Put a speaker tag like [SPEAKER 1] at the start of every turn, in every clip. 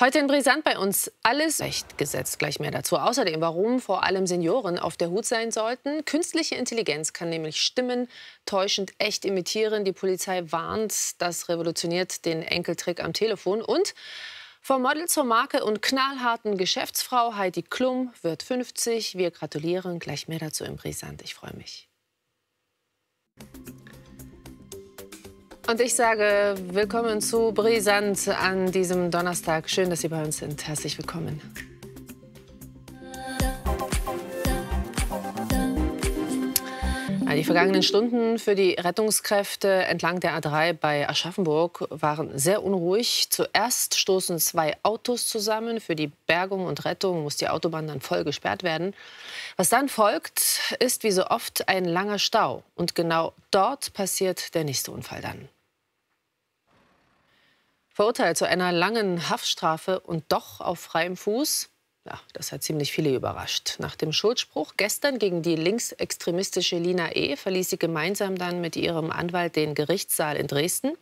[SPEAKER 1] Heute in Brisant bei uns alles recht gesetzt. Gleich mehr dazu. Außerdem, warum vor allem Senioren auf der Hut sein sollten. Künstliche Intelligenz kann nämlich Stimmen täuschend echt imitieren. Die Polizei warnt, das revolutioniert den Enkeltrick am Telefon. Und vom Model zur Marke und knallharten Geschäftsfrau Heidi Klum wird 50. Wir gratulieren. Gleich mehr dazu in Brisant. Ich freue mich. Und ich sage willkommen zu Brisant an diesem Donnerstag. Schön, dass Sie bei uns sind. Herzlich willkommen. Die vergangenen Stunden für die Rettungskräfte entlang der A3 bei Aschaffenburg waren sehr unruhig. Zuerst stoßen zwei Autos zusammen. Für die Bergung und Rettung muss die Autobahn dann voll gesperrt werden. Was dann folgt, ist wie so oft ein langer Stau. Und genau dort passiert der nächste Unfall dann verurteilt zu einer langen Haftstrafe und doch auf freiem Fuß? Ja, das hat ziemlich viele überrascht. Nach dem Schuldspruch gestern gegen die linksextremistische Lina E. verließ sie gemeinsam dann mit ihrem Anwalt den Gerichtssaal in Dresden.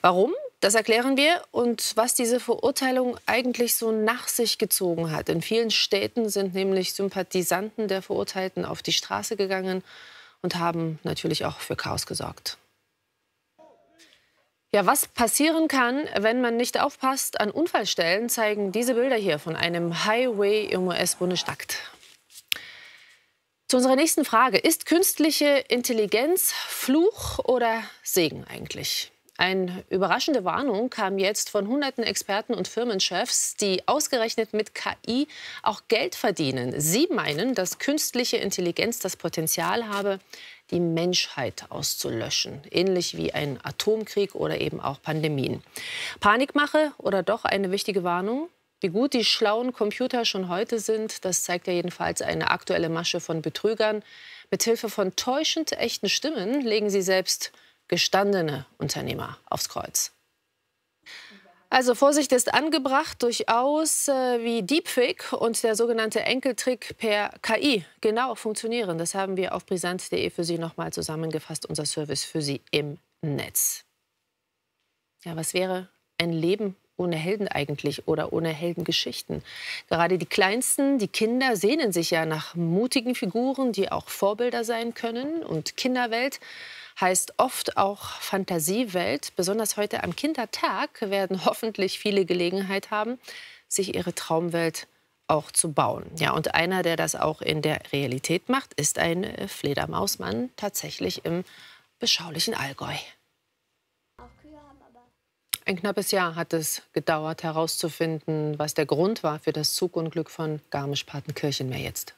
[SPEAKER 1] Warum? Das erklären wir und was diese Verurteilung eigentlich so nach sich gezogen hat. In vielen Städten sind nämlich Sympathisanten der Verurteilten auf die Straße gegangen und haben natürlich auch für Chaos gesorgt. Ja, was passieren kann, wenn man nicht aufpasst an Unfallstellen, zeigen diese Bilder hier von einem Highway im US-Bundesstaat. Zu unserer nächsten Frage. Ist künstliche Intelligenz Fluch oder Segen eigentlich? Eine überraschende Warnung kam jetzt von hunderten Experten und Firmenchefs, die ausgerechnet mit KI auch Geld verdienen. Sie meinen, dass künstliche Intelligenz das Potenzial habe, die Menschheit auszulöschen, ähnlich wie ein Atomkrieg oder eben auch Pandemien. Panikmache oder doch eine wichtige Warnung? Wie gut die schlauen Computer schon heute sind, das zeigt ja jedenfalls eine aktuelle Masche von Betrügern. Mithilfe von täuschend echten Stimmen legen sie selbst gestandene Unternehmer aufs Kreuz. Also Vorsicht ist angebracht, durchaus äh, wie Deepfake und der sogenannte Enkeltrick per KI genau funktionieren. Das haben wir auf brisant.de für Sie nochmal zusammengefasst, unser Service für Sie im Netz. Ja, was wäre ein Leben ohne Helden eigentlich oder ohne Heldengeschichten? Gerade die Kleinsten, die Kinder sehnen sich ja nach mutigen Figuren, die auch Vorbilder sein können und Kinderwelt heißt oft auch Fantasiewelt. Besonders heute am Kindertag werden hoffentlich viele Gelegenheit haben, sich ihre Traumwelt auch zu bauen. Ja, und einer, der das auch in der Realität macht, ist ein äh, Fledermausmann tatsächlich im beschaulichen Allgäu. Ein knappes Jahr hat es gedauert, herauszufinden, was der Grund war für das Zugunglück von Garmisch-Partenkirchen mehr jetzt.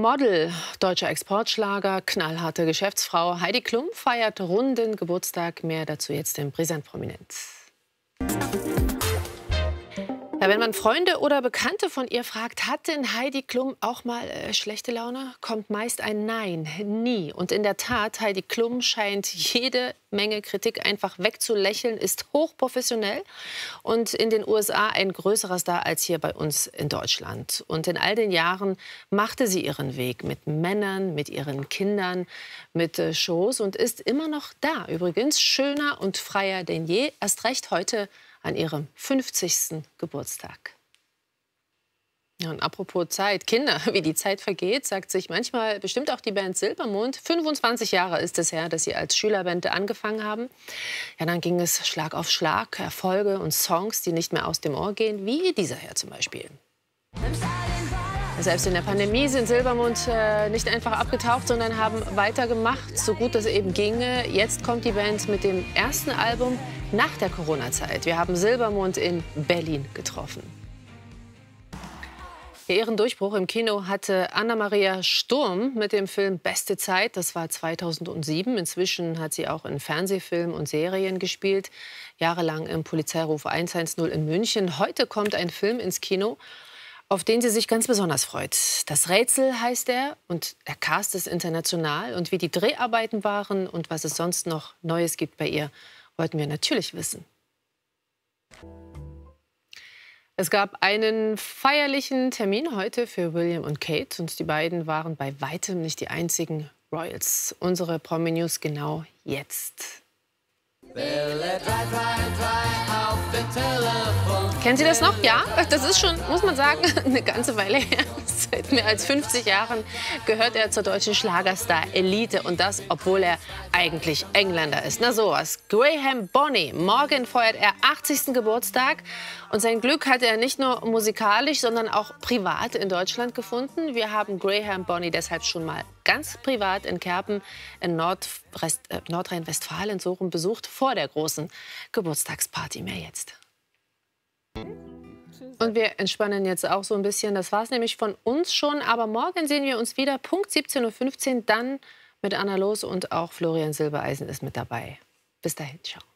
[SPEAKER 1] Model, deutscher Exportschlager, knallharte Geschäftsfrau Heidi Klum feiert runden Geburtstag. Mehr dazu jetzt im Brisant Prominent. Ja, wenn man Freunde oder Bekannte von ihr fragt, hat denn Heidi Klum auch mal äh, schlechte Laune, kommt meist ein Nein, nie. Und in der Tat, Heidi Klum scheint jede Menge Kritik einfach wegzulächeln, ist hochprofessionell und in den USA ein größerer Star als hier bei uns in Deutschland. Und in all den Jahren machte sie ihren Weg mit Männern, mit ihren Kindern, mit äh, Shows und ist immer noch da. Übrigens schöner und freier denn je, erst recht heute an ihrem 50. Geburtstag. und apropos Zeit, Kinder, wie die Zeit vergeht, sagt sich manchmal bestimmt auch die Band Silbermond. 25 Jahre ist es her, dass sie als Schülerbände angefangen haben. Ja, dann ging es Schlag auf Schlag, Erfolge und Songs, die nicht mehr aus dem Ohr gehen, wie dieser hier zum Beispiel. Selbst in der Pandemie sind Silbermond äh, nicht einfach abgetaucht, sondern haben weitergemacht, so gut es eben ginge. Jetzt kommt die Band mit dem ersten Album nach der Corona-Zeit. Wir haben Silbermond in Berlin getroffen. Ihren Durchbruch im Kino hatte Anna-Maria Sturm mit dem Film Beste Zeit. Das war 2007. Inzwischen hat sie auch in Fernsehfilmen und Serien gespielt. Jahrelang im Polizeiruf 110 in München. Heute kommt ein Film ins Kino, auf den sie sich ganz besonders freut. Das Rätsel heißt er und der Cast ist international. Und wie die Dreharbeiten waren und was es sonst noch Neues gibt bei ihr, wollten wir natürlich wissen. Es gab einen feierlichen Termin heute für William und Kate und die beiden waren bei weitem nicht die einzigen Royals. Unsere Promi News genau jetzt. Kennen Sie das noch? Ja, das ist schon, muss man sagen, eine ganze Weile her. Seit mehr als 50 Jahren gehört er zur deutschen Schlagerstar-Elite. Und das, obwohl er eigentlich Engländer ist. Na sowas. Graham Bonney. Morgen feiert er 80. Geburtstag. Und sein Glück hat er nicht nur musikalisch, sondern auch privat in Deutschland gefunden. Wir haben Graham Bonney deshalb schon mal ganz privat in Kerpen in äh, Nordrhein-Westfalen so rum besucht vor der großen Geburtstagsparty. Mehr jetzt. Und wir entspannen jetzt auch so ein bisschen. Das war es nämlich von uns schon. Aber morgen sehen wir uns wieder, Punkt 17.15 Uhr, dann mit Anna Los und auch Florian Silbereisen ist mit dabei. Bis dahin, ciao.